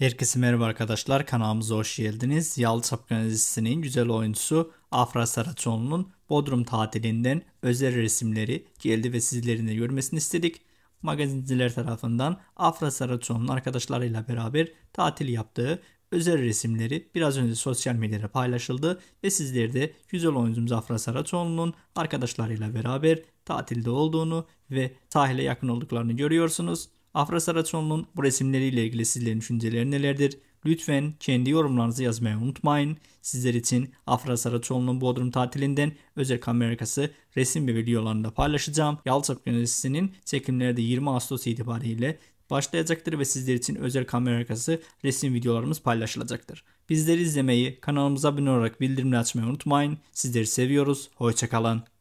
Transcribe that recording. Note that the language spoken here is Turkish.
Herkese merhaba arkadaşlar kanalımıza hoş geldiniz. Yalı Çapkın dizisinin güzel oyuncusu Afra Saraçoğlu'nun Bodrum tatilinden özel resimleri geldi ve sizlerin de görmesini istedik. Magazinciler tarafından Afra Saraçoğlu'nun arkadaşlarıyla beraber tatil yaptığı özel resimleri biraz önce sosyal medyada paylaşıldı ve sizler de güzel oyuncumuz Afra Saraçoğlu'nun arkadaşlarıyla beraber tatilde olduğunu ve sahile yakın olduklarını görüyorsunuz. Afra Saraçoğlu'nun bu resimleriyle ilgili sizlerin düşünceleri nelerdir? Lütfen kendi yorumlarınızı yazmayı unutmayın. Sizler için Afra Saraçoğlu'nun Bodrum tatilinden özel kamerakası resim ve videolarını paylaşacağım. Yalçak Yöneticisi'nin çekimleri de 20 Ağustos itibariyle başlayacaktır ve sizler için özel kamera resim videolarımız paylaşılacaktır. Bizleri izlemeyi, kanalımıza abone olarak bildirimleri açmayı unutmayın. Sizleri seviyoruz. Hoşçakalın.